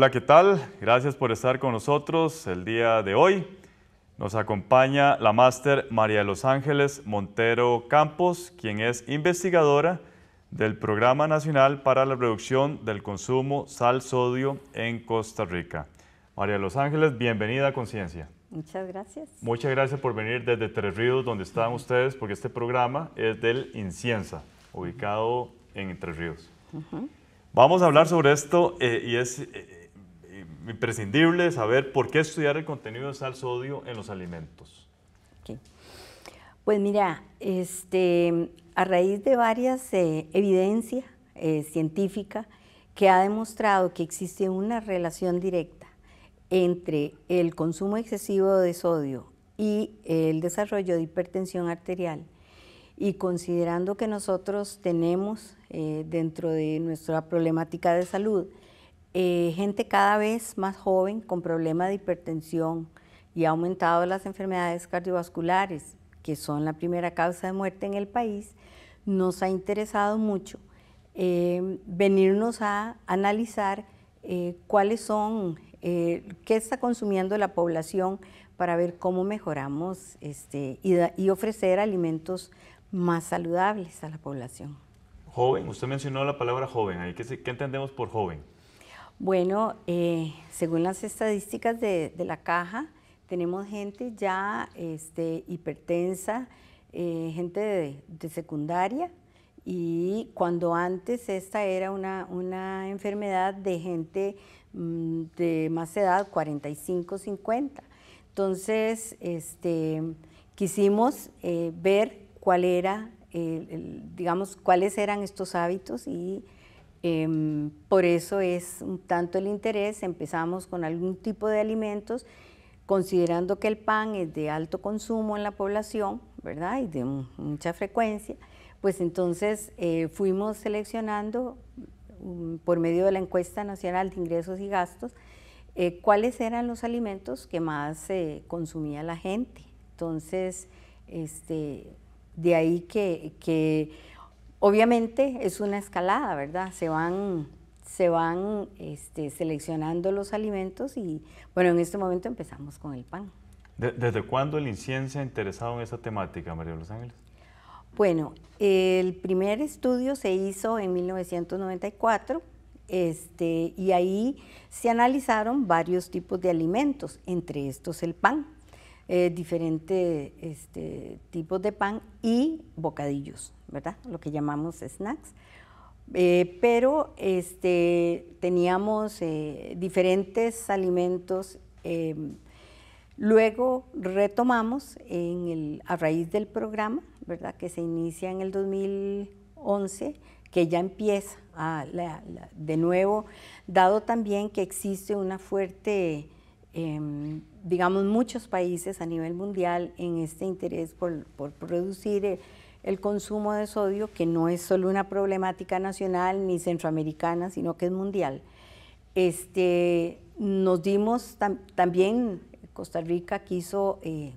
Hola, ¿qué tal? Gracias por estar con nosotros el día de hoy. Nos acompaña la máster María de los Ángeles Montero Campos, quien es investigadora del Programa Nacional para la Reducción del Consumo Sal-Sodio en Costa Rica. María de los Ángeles, bienvenida a Conciencia. Muchas gracias. Muchas gracias por venir desde Tres Ríos, donde están ustedes, porque este programa es del Incienza, ubicado en Tres Ríos. Vamos a hablar sobre esto eh, y es eh, imprescindible saber por qué estudiar el contenido de sal sodio en los alimentos. Pues mira, este, a raíz de varias eh, evidencias eh, científicas que ha demostrado que existe una relación directa entre el consumo excesivo de sodio y el desarrollo de hipertensión arterial, y considerando que nosotros tenemos eh, dentro de nuestra problemática de salud eh, gente cada vez más joven con problemas de hipertensión y ha aumentado las enfermedades cardiovasculares, que son la primera causa de muerte en el país, nos ha interesado mucho eh, venirnos a analizar eh, cuáles son, qué está consumiendo la población para ver cómo mejoramos este, y, ofrecer alimentos más saludables a la población. Joven, usted mencionó la palabra joven, ahí entendemos por joven. Bueno, eh, según las estadísticas de, la caja, tenemos gente ya este, hipertensa, eh, gente de, secundaria, y cuando antes esta era una, enfermedad de gente mm, de más edad, 45, 50. Entonces, este, quisimos eh, ver cuál era, digamos, cuáles eran estos hábitos y Em, por eso es un tanto el interés, empezamos con algún tipo de alimentos, considerando que el pan es de alto consumo en la población, ¿verdad? Y de mucha frecuencia, pues entonces eh, fuimos seleccionando mm, por medio de la encuesta nacional de ingresos y gastos eh, cuáles eran los alimentos que más consumía la gente. Entonces, este, de ahí que Obviamente es una escalada, ¿verdad? Se van, se van este, seleccionando los alimentos y bueno, en este momento empezamos con el pan. ¿Desde cuándo el se ha interesado en esa temática, María de los Ángeles? Bueno, el primer estudio se hizo en 1994 este, y ahí se analizaron varios tipos de alimentos, entre estos el pan. Eh, diferentes este, tipos de pan y bocadillos, ¿verdad? Lo que llamamos snacks. Eh, pero este, teníamos eh, diferentes alimentos. Em, luego retomamos en a raíz del programa, ¿verdad? Que se inicia en el 2011 que ya empieza ah, de nuevo, dado también que existe una fuerte Em, digamos, muchos países a nivel mundial en este interés por, por producir el, consumo de sodio, que no es solo una problemática nacional ni centroamericana, sino que es mundial. Este, nos dimos también, Costa Rica quiso eh,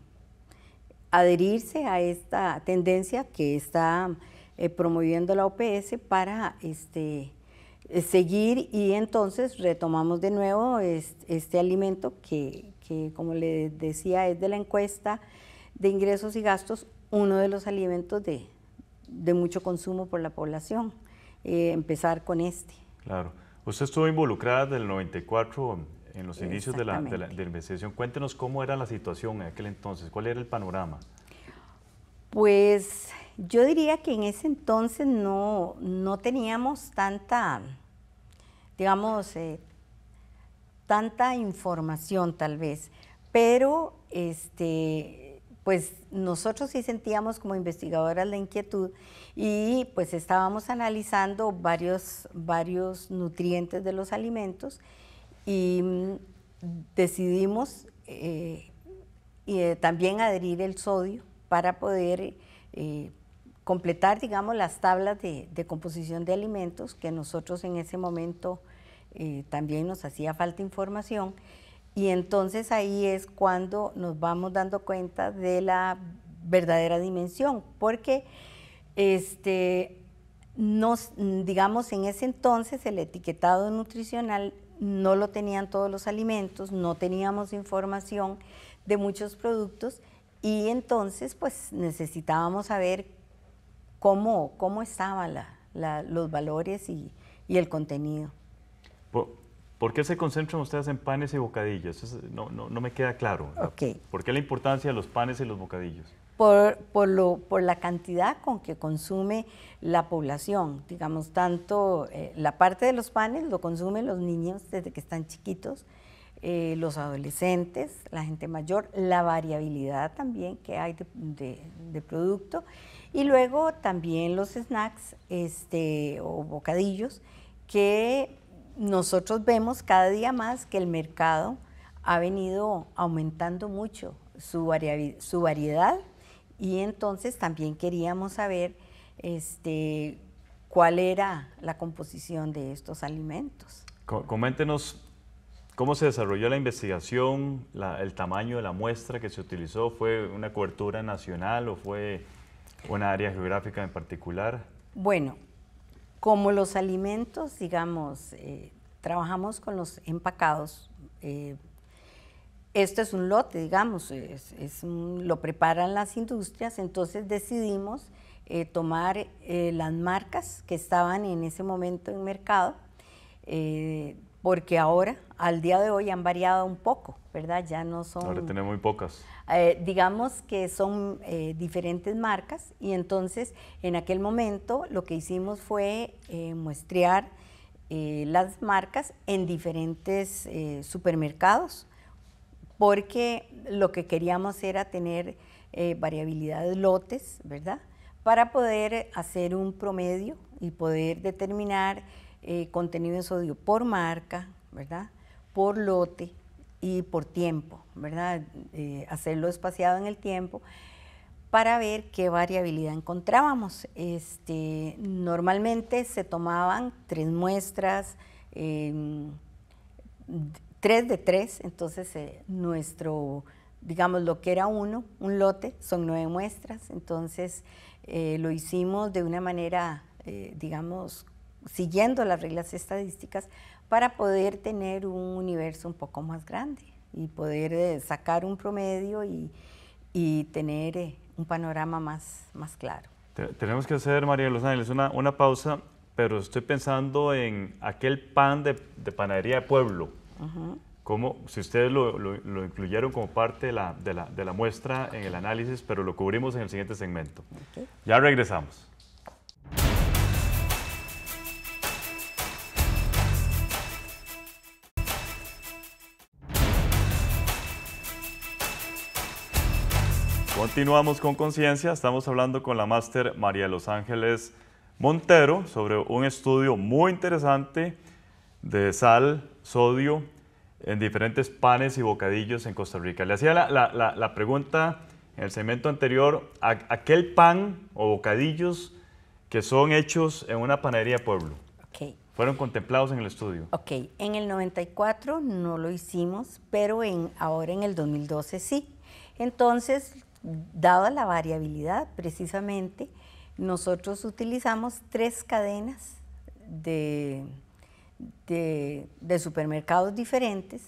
adherirse a esta tendencia que está eh, promoviendo la OPS para este, eh, seguir y entonces retomamos de nuevo este, alimento que, como le decía, es de la encuesta de ingresos y gastos, uno de los alimentos de, mucho consumo por la población. Eh, empezar con este. Claro. Usted estuvo involucrada del 94 en los inicios de la, de la investigación. Cuéntenos cómo era la situación en aquel entonces, cuál era el panorama. Pues yo diría que en ese entonces no, no teníamos tanta digamos, eh, tanta información tal vez, pero este, pues nosotros sí sentíamos como investigadoras la inquietud y pues estábamos analizando varios, varios nutrientes de los alimentos y mm, decidimos eh, eh, también adherir el sodio para poder completar, digamos, las tablas de, composición de alimentos, que nosotros en ese momento eh, también nos hacía falta información. Y entonces ahí es cuando nos vamos dando cuenta de la verdadera dimensión, porque este, nos, digamos, en ese entonces el etiquetado nutricional no lo tenían todos los alimentos, no teníamos información de muchos productos y entonces pues necesitábamos saber cómo, cómo estaban los valores y, el contenido. ¿Por, qué se concentran ustedes en panes y bocadillos? no, no, no, me queda claro. ¿Por qué la importancia de los panes y los bocadillos? Por, por, lo, por la cantidad con que consume la población. Digamos, tanto eh, la parte de los panes lo consumen los niños desde que están chiquitos, eh, los adolescentes, la gente mayor, la variabilidad también que hay de producto y luego también los snacks este, o bocadillos que nosotros vemos cada día más que el mercado ha venido aumentando mucho su, su variedad y entonces también queríamos saber este, cuál era la composición de estos alimentos. coméntenos cómo se desarrolló la investigación, el tamaño de la muestra que se utilizó, ¿fue una cobertura nacional o fue ¿Una área geográfica en particular? Bueno, como los alimentos, digamos, eh, trabajamos con los empacados. Eh, esto es un lote, digamos, es, lo preparan las industrias, entonces decidimos eh, tomar las marcas que estaban en ese momento en mercado, porque ahora al día de hoy han variado un poco, ¿verdad? Ya no son... Ahora tenemos muy pocas. Eh, digamos que son eh, diferentes marcas y entonces en aquel momento lo que hicimos fue eh, muestrear las marcas en diferentes supermercados porque lo que queríamos era tener variabilidad de lotes, ¿verdad? Para poder hacer un promedio y poder determinar contenido de sodio por marca, ¿verdad? por lote y por tiempo, ¿verdad? Eh, hacerlo espaciado en el tiempo para ver qué variabilidad encontrábamos. Este, normalmente se tomaban tres muestras, em, tres de tres, entonces eh, nuestro, digamos, lo que era uno, un lote, son nueve muestras, entonces eh, lo hicimos de una manera, digamos, siguiendo las reglas estadísticas, para poder tener un universo un poco más grande y poder eh, sacar un promedio y, y tener eh, un panorama más, más claro. tenemos que hacer, María de los Ángeles, una, una pausa, pero estoy pensando en aquel pan de, panadería de pueblo. Como, si ustedes lo, lo, incluyeron como parte de la, de la, de la muestra en el análisis, pero lo cubrimos en el siguiente segmento. Ya regresamos. Continuamos con conciencia, estamos hablando con la máster María Los Ángeles Montero sobre un estudio muy interesante de sal, sodio en diferentes panes y bocadillos en Costa Rica. Le hacía la, pregunta en el segmento anterior, a, aquel pan o bocadillos que son hechos en una panadería pueblo. Fueron contemplados en el estudio. Ok, en el 94 no lo hicimos, pero ahora en el 2012 sí. Entonces Dada la variabilidad, precisamente, nosotros utilizamos tres cadenas de, supermercados diferentes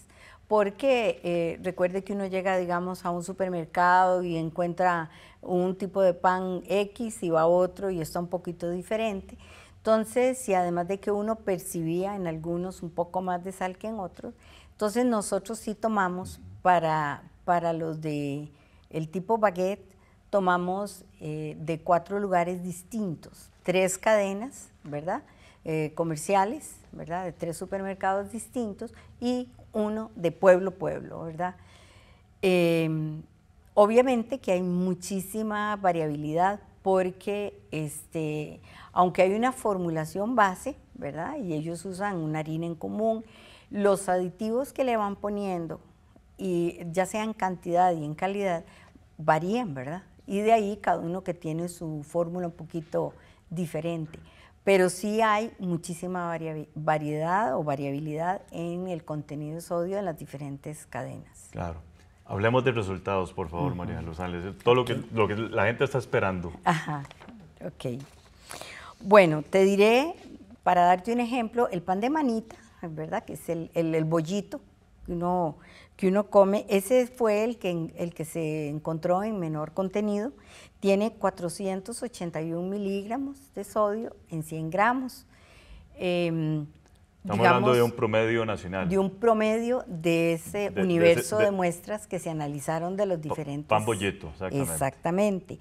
porque eh, recuerde que uno llega, digamos, a un supermercado y encuentra un tipo de pan X y va a otro y está un poquito diferente. Entonces, y además de que uno percibía en algunos un poco más de sal que en otros, entonces nosotros sí tomamos para, para los de el tipo baguette, tomamos eh, de cuatro lugares distintos, tres cadenas, ¿verdad? Eh, comerciales, ¿verdad? De tres supermercados distintos y uno de pueblo a pueblo, ¿verdad? Em, obviamente que hay muchísima variabilidad porque este, aunque hay una formulación base, ¿verdad? Y ellos usan una harina en común, los aditivos que le van poniendo, y ya sea en cantidad y en calidad, varían, ¿verdad? Y de ahí cada uno que tiene su fórmula un poquito diferente. Pero sí hay muchísima variedad o variabilidad en el contenido de sodio en las diferentes cadenas. Claro. Hablemos de resultados, por favor, María Luz Todo lo, que, la gente está esperando. Ajá, ok. Bueno, te diré, para darte un ejemplo, el pan de manita, ¿verdad? Que es el, el bollito uno que uno come, ese fue el que, el que se encontró en menor contenido, tiene 481 miligramos de sodio en 100 gramos. Em, Estamos hablando de un promedio nacional. De un promedio de ese universo de, muestras que se analizaron de los diferentes. Pan bolleto, exactamente. Exactamente.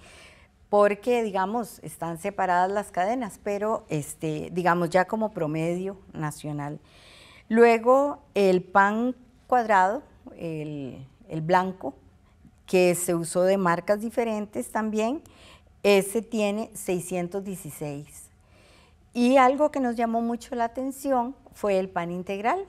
Porque, digamos, están separadas las cadenas, pero, este, digamos, ya como promedio nacional. Luego, el pan cuadrado, el, blanco, que se usó de marcas diferentes también, ese tiene 616. Y algo que nos llamó mucho la atención fue el pan integral,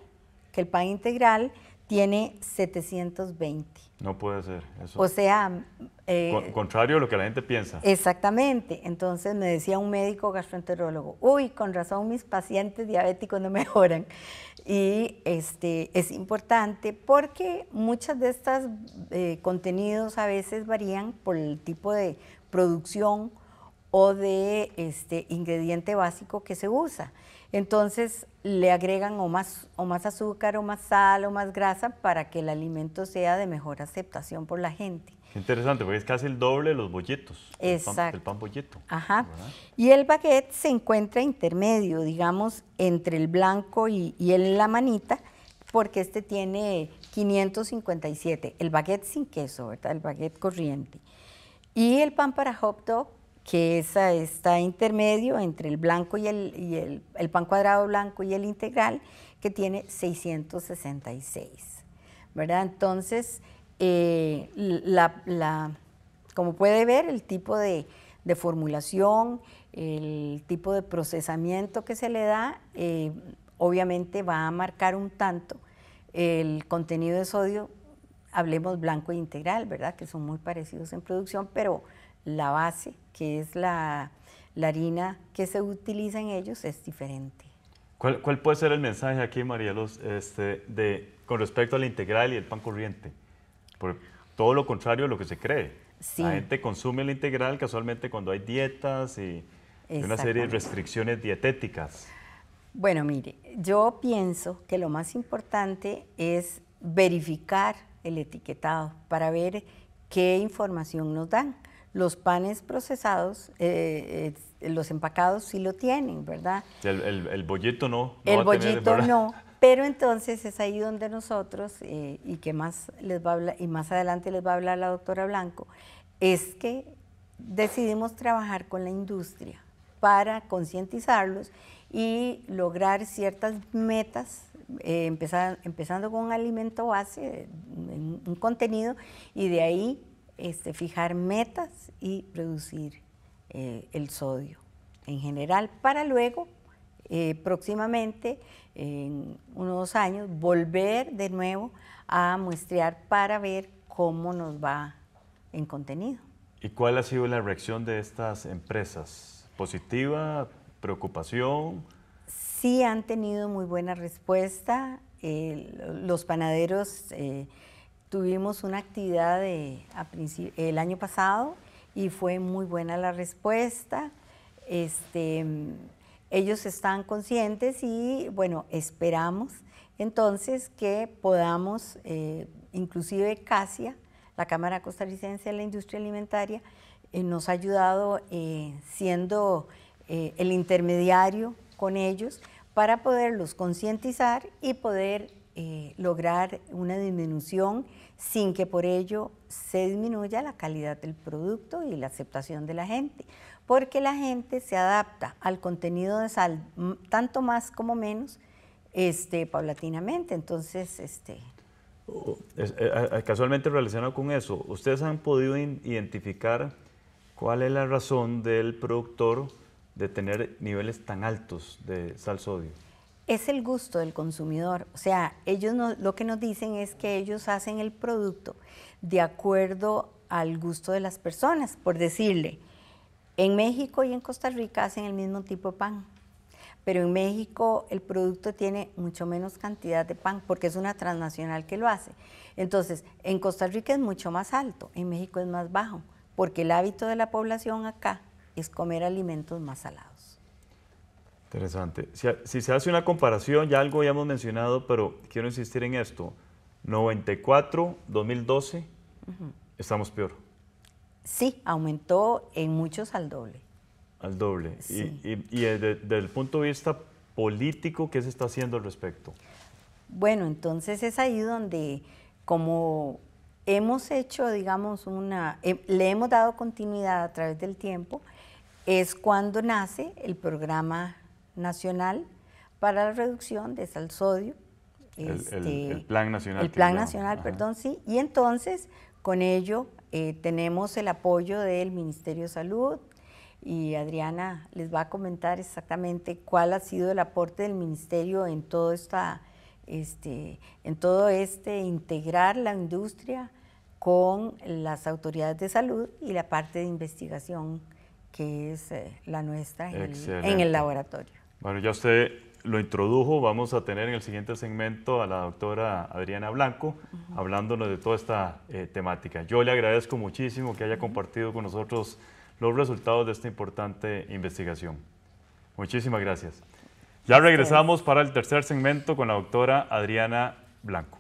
que el pan integral tiene 720. No puede ser. Eso. O sea, eh, contrario a lo que la gente piensa. Exactamente. Entonces me decía un médico gastroenterólogo, uy, con razón mis pacientes diabéticos no mejoran. Y este, es importante porque muchas de estos eh, contenidos a veces varían por el tipo de producción o de este, ingrediente básico que se usa. Entonces le agregan o más, o más azúcar o más sal o más grasa para que el alimento sea de mejor aceptación por la gente. Interesante, porque es casi el doble de los bolletos. Exacto. El pan, bolleto. Ajá. Y el baguette se encuentra intermedio, digamos, entre el blanco y, y el la manita, porque este tiene 557, el baguette sin queso, ¿verdad? El baguette corriente. Y el pan para hot dog, que esa está intermedio entre el blanco y el, y el, el pan cuadrado blanco y el integral, que tiene 666, ¿verdad? Entonces eh, como puede ver, el tipo de, formulación, el tipo de procesamiento que se le da, eh, obviamente va a marcar un tanto el contenido de sodio, hablemos blanco e integral, ¿verdad? Que son muy parecidos en producción, pero la base, que es la, harina que se utiliza en ellos, es diferente. ¿Cuál, puede ser el mensaje aquí, María Luz, este, de, con respecto al integral y el pan corriente? Por todo lo contrario de lo que se cree. La gente consume la integral casualmente cuando hay dietas y, una serie de restricciones dietéticas. Bueno, mire, yo pienso que lo más importante es verificar el etiquetado para ver qué información nos dan. Los panes procesados, eh, eh, los empacados sí lo tienen, ¿verdad? El, el, bollito no. el bollito no, Pero entonces es ahí donde nosotros, eh, y que más les va hablar, y más adelante les va a hablar la doctora Blanco, es que decidimos trabajar con la industria para concientizarlos y lograr ciertas metas, eh, empezar, empezando con un alimento base, un contenido, y de ahí este, fijar metas y producir eh, el sodio en general, para luego eh, próximamente, en unos años, volver de nuevo a muestrear para ver cómo nos va en contenido. ¿Y cuál ha sido la reacción de estas empresas? ¿Positiva? ¿Preocupación? Sí han tenido muy buena respuesta. Eh, los panaderos eh, tuvimos una actividad de, el año pasado y fue muy buena la respuesta. Este, ellos están conscientes y bueno, esperamos entonces que podamos, eh, inclusive CASIA, la Cámara Costarricense de la Industria Alimentaria, eh, nos ha ayudado eh, siendo el intermediario con ellos para poderlos concientizar y poder lograr una disminución sin que por ello se disminuya la calidad del producto y la aceptación de la gente porque la gente se adapta al contenido de sal, tanto más como menos, este, paulatinamente. Entonces, este... Eh, eh, casualmente relacionado con eso, ¿ustedes han podido identificar cuál es la razón del productor de tener niveles tan altos de sal sodio? Es el gusto del consumidor. O sea, ellos lo que nos dicen es que ellos hacen el producto de acuerdo al gusto de las personas. Por decirle, en México y en Costa Rica hacen el mismo tipo de pan, pero en México el producto tiene mucho menos cantidad de pan porque es una transnacional que lo hace. Entonces, en Costa Rica es mucho más alto, en México es más bajo, porque el hábito de la población acá es comer alimentos más salados. Interesante. Si, se hace una comparación, ya algo ya hemos mencionado, pero quiero insistir en esto. 94, 2012, estamos peor. Sí, aumentó en muchos al doble. Al doble. Y, desde, el punto de vista político, ¿qué se está haciendo al respecto? Bueno, entonces es ahí donde, como hemos hecho, digamos, una, le hemos dado continuidad a través del tiempo, es cuando nace el programa nacional para la reducción de sal sodio. el, este, Plan Nacional. El Plan Nacional, perdón, sí. Y entonces, con ello, eh, tenemos el apoyo del Ministerio de Salud y Adriana les va a comentar exactamente cuál ha sido el aporte del Ministerio en todo, esta, este, en todo este integrar la industria con las autoridades de salud y la parte de investigación que es eh, la nuestra en en el laboratorio. Bueno, ya usted lo introdujo, vamos a tener en el siguiente segmento a la doctora Adriana Blanco hablándonos de toda esta eh, temática. Yo le agradezco muchísimo que haya compartido con nosotros los resultados de esta importante investigación. Muchísimas gracias. Ya regresamos para el tercer segmento con la doctora Adriana Blanco.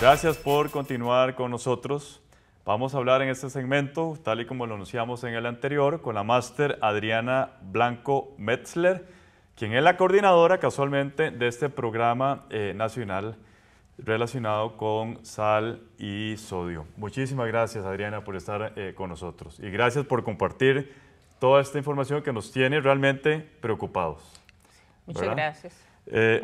Gracias por continuar con nosotros. Vamos a hablar en este segmento, tal y como lo anunciamos en el anterior, con la máster Adriana Blanco Metzler, quien es la coordinadora casualmente de este programa eh, nacional relacionado con sal y sodio. Muchísimas gracias Adriana por estar eh, con nosotros y gracias por compartir toda esta información que nos tiene realmente preocupados. Muchas gracias. Eh,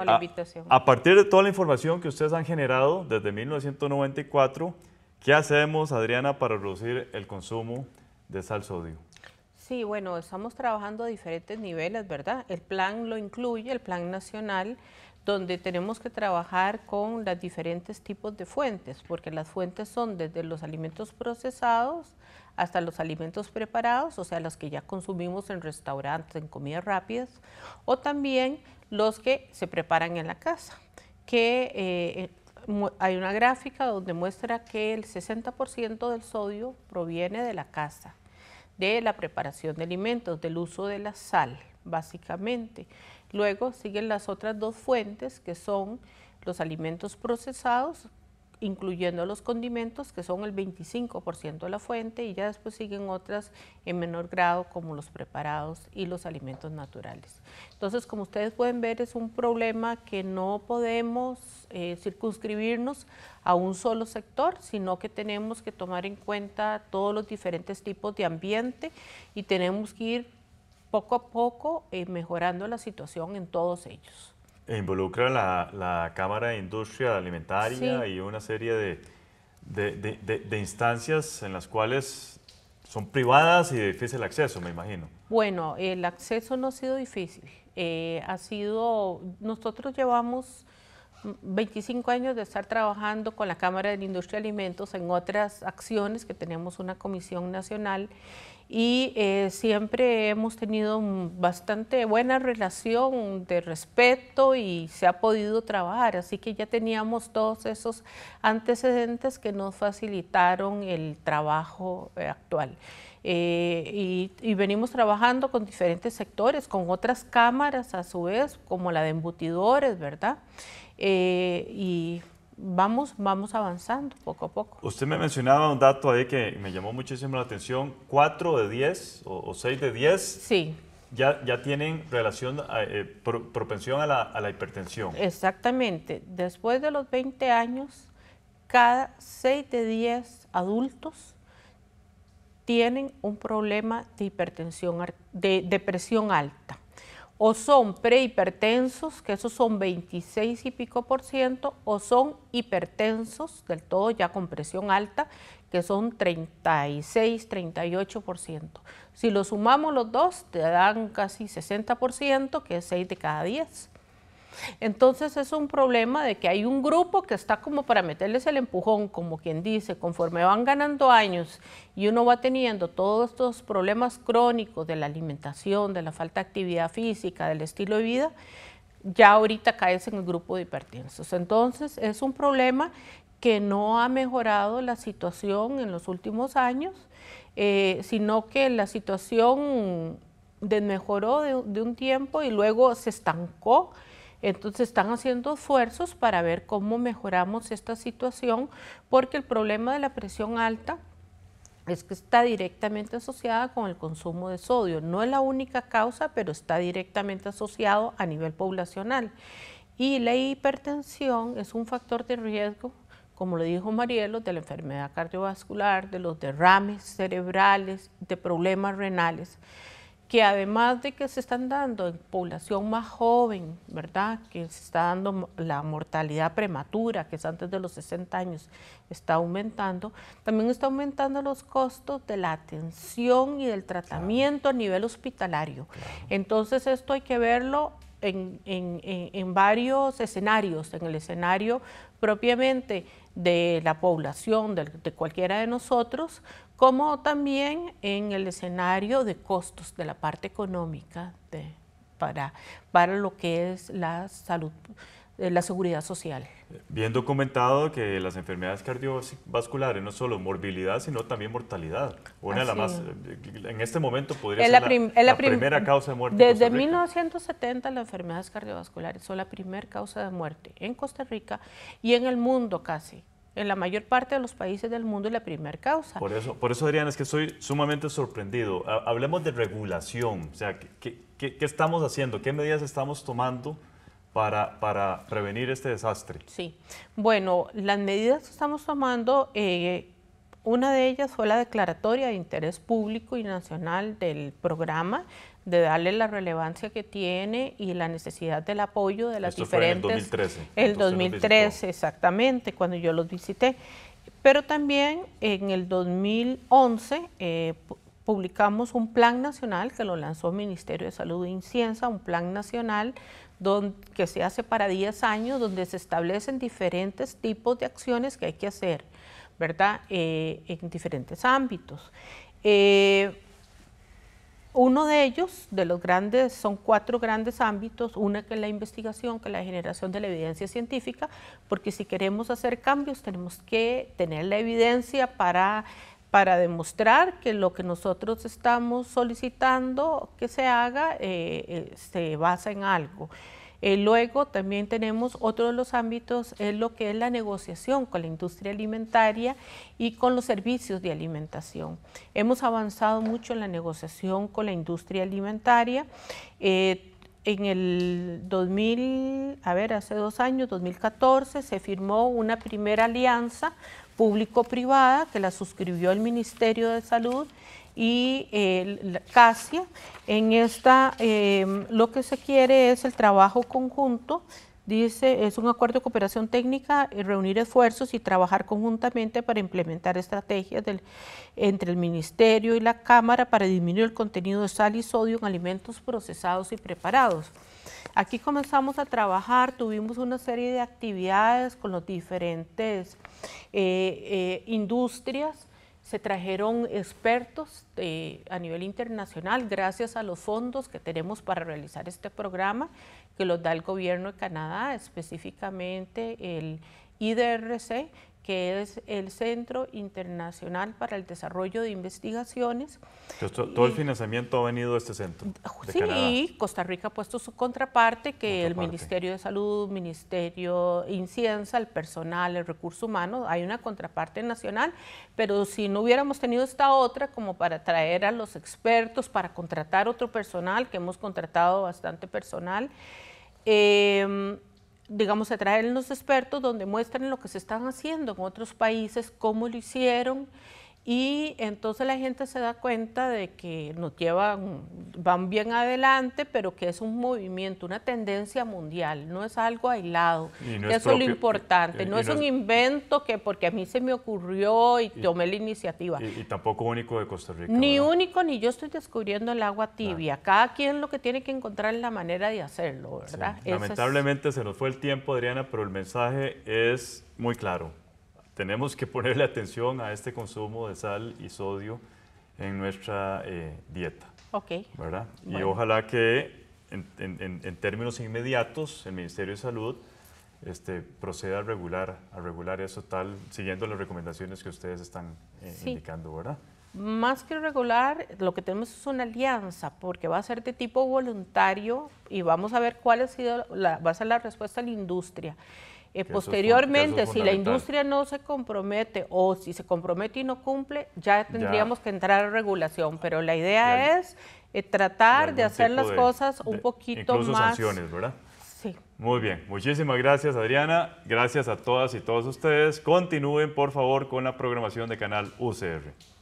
a, partir de toda la información que ustedes han generado desde 1994, ¿qué hacemos, Adriana, para reducir el consumo de sal sodio? Sí, bueno, estamos trabajando a diferentes niveles, ¿verdad? El plan lo incluye, el plan nacional, donde tenemos que trabajar con los diferentes tipos de fuentes, porque las fuentes son desde los alimentos procesados hasta los alimentos preparados, o sea, las que ya consumimos en restaurantes, en comidas rápidas, o también los que se preparan en la casa, que eh, eh, hay una gráfica donde muestra que el 60% del sodio proviene de la casa, de la preparación de alimentos, del uso de la sal, básicamente. Luego siguen las otras dos fuentes que son los alimentos procesados, incluyendo los condimentos, que son el 25% de la fuente, y ya después siguen otras en menor grado, como los preparados y los alimentos naturales. Entonces, como ustedes pueden ver, es un problema que no podemos eh, circunscribirnos a un solo sector, sino que tenemos que tomar en cuenta todos los diferentes tipos de ambiente y tenemos que ir poco a poco eh, mejorando la situación en todos ellos. Involucra la, Cámara de Industria Alimentaria y una serie de, de, instancias en las cuales son privadas y de difícil acceso, me imagino. Bueno, el acceso no ha sido difícil. Eh, ha sido, nosotros llevamos 25 años de estar trabajando con la Cámara de la Industria de Alimentos en otras acciones que tenemos una comisión nacional y eh, siempre hemos tenido bastante buena relación de respeto y se ha podido trabajar, así que ya teníamos todos esos antecedentes que nos facilitaron el trabajo eh, actual. Eh, y, venimos trabajando con diferentes sectores, con otras cámaras a su vez, como la de embutidores, ¿verdad? y vamos, vamos avanzando poco a poco. Usted me mencionaba un dato ahí que me llamó muchísimo la atención, 4 de 10 o, 6 de 10 sí. ya, ya tienen relación, eh, propensión a la, a la, hipertensión. Exactamente, después de los 20 años, cada 6 de 10 adultos tienen un problema de hipertensión, de, de presión alta o son prehipertensos, que esos son 26 y pico por ciento, o son hipertensos del todo, ya con presión alta, que son 36, 38 por ciento. Si lo sumamos los dos, te dan casi 60 por ciento, que es 6 de cada 10. Entonces es un problema de que hay un grupo que está como para meterles el empujón, como quien dice, conforme van ganando años y uno va teniendo todos estos problemas crónicos de la alimentación, de la falta de actividad física, del estilo de vida, ya ahorita caes en el grupo de hipertensos. Entonces es un problema que no ha mejorado la situación en los últimos años, eh, sino que la situación desmejoró de, un tiempo y luego se estancó entonces están haciendo esfuerzos para ver cómo mejoramos esta situación, porque el problema de la presión alta es que está directamente asociada con el consumo de sodio. No es la única causa, pero está directamente asociado a nivel poblacional. Y la hipertensión es un factor de riesgo, como lo dijo Marielo, de la enfermedad cardiovascular, de los derrames cerebrales, de problemas renales que además de que se están dando en población más joven, ¿verdad? Que se está dando la mortalidad prematura, que es antes de los 60 años, está aumentando, también está aumentando los costos de la atención y del tratamiento a nivel hospitalario. Entonces esto hay que verlo en, varios escenarios, en el escenario propiamente de la población, de cualquiera de nosotros, como también en el escenario de costos de la parte económica de, para, para lo que es la salud, eh, la seguridad social. Bien documentado que las enfermedades cardiovasculares no solo morbilidad, sino también mortalidad. Una más, eh, en este momento podría ser la, primera causa de muerte. Desde 1970 las enfermedades cardiovasculares son la primera causa de muerte en Costa Rica y en el mundo casi en la mayor parte de los países del mundo es la primera causa. Por eso, por eso dirían es que estoy sumamente sorprendido. Hablemos de regulación, o sea, ¿qué, qué, estamos haciendo? ¿Qué medidas estamos tomando? Para, para, prevenir este desastre? Sí, bueno, las medidas que estamos tomando, eh, una de ellas fue la declaratoria de interés público y nacional del programa de darle la relevancia que tiene y la necesidad del apoyo de las diferentes. en el 2013. El 2013, exactamente, cuando yo los visité. Pero también en el 2011 eh, publicamos un plan nacional que lo lanzó el Ministerio de Salud e Incienza, un plan nacional donde que se hace para 10 años, donde se establecen diferentes tipos de acciones que hay que hacer, ¿verdad? Eh, en diferentes ámbitos. Eh, uno de ellos, de los grandes, son cuatro grandes ámbitos. Una que es la investigación, que es la generación de la evidencia científica, porque si queremos hacer cambios tenemos que tener la evidencia para, demostrar que lo que nosotros estamos solicitando que se haga eh, eh, se basa en algo. Eh, luego también tenemos otro de los ámbitos, es lo que es la negociación con la industria alimentaria y con los servicios de alimentación. Hemos avanzado mucho en la negociación con la industria alimentaria. Eh, en el 2000, a ver, hace dos años, 2014, se firmó una primera alianza público-privada que la suscribió el Ministerio de Salud y eh, Casia. En esta eh, lo que se quiere es el trabajo conjunto, dice, es un acuerdo de cooperación técnica, eh, reunir esfuerzos y trabajar conjuntamente para implementar estrategias entre el Ministerio y la Cámara para disminuir el contenido de sal y sodio en alimentos procesados y preparados. Aquí comenzamos a trabajar, tuvimos una serie de actividades con las diferentes industrias se trajeron expertos a nivel internacional gracias a los fondos que tenemos para realizar este programa que los da el gobierno de Canadá, específicamente el IDRC que es el Centro Internacional para el Desarrollo de Investigaciones. todo el financiamiento ha venido de este centro. sí, y Costa Rica ha puesto su contraparte, que es el Ministerio de Salud, Ministerio Inciencia, el personal, el recurso humano, hay una contraparte nacional, pero si no hubiéramos tenido esta otra como para traer a los expertos, para contratar otro personal, que hemos contratado bastante personal, eh, digamos, a traer los expertos donde muestren lo que se están haciendo en otros países, cómo lo hicieron. Y entonces la gente se da cuenta de que nos llevan, van bien adelante, pero que es un movimiento, una tendencia mundial, no es algo aislado. Eso es, lo importante, no, es un invento que porque a mí se me ocurrió y, tomé la iniciativa. Y, tampoco único de Costa Rica. Ni único, ni yo estoy descubriendo el agua tibia. Cada quien lo que tiene que encontrar es la manera de hacerlo, ¿verdad? Lamentablemente se nos fue el tiempo, Adriana, pero el mensaje es muy claro tenemos que ponerle atención a este consumo de sal y sodio en nuestra eh, dieta. Ok. ¿Verdad? Y ojalá que en, términos inmediatos el Ministerio de Salud este, proceda a regular, a regular eso tal, siguiendo las recomendaciones que ustedes están eh, indicando, ¿verdad? Más que regular, lo que tenemos es una alianza, porque va a ser de tipo voluntario y vamos a ver cuál ha sido la, va a ser la respuesta de la industria posteriormente, si la industria no se compromete o si se compromete y no cumple, ya tendríamos que entrar a regulación. Pero la idea es eh, tratar de, hacer las cosas un poquito poquito incluso más. sanciones, ¿verdad? Sí. Muy bien, muchísimas gracias Adriana, gracias a todas y todos ustedes. Continúen por favor con la programación de Canal UCR.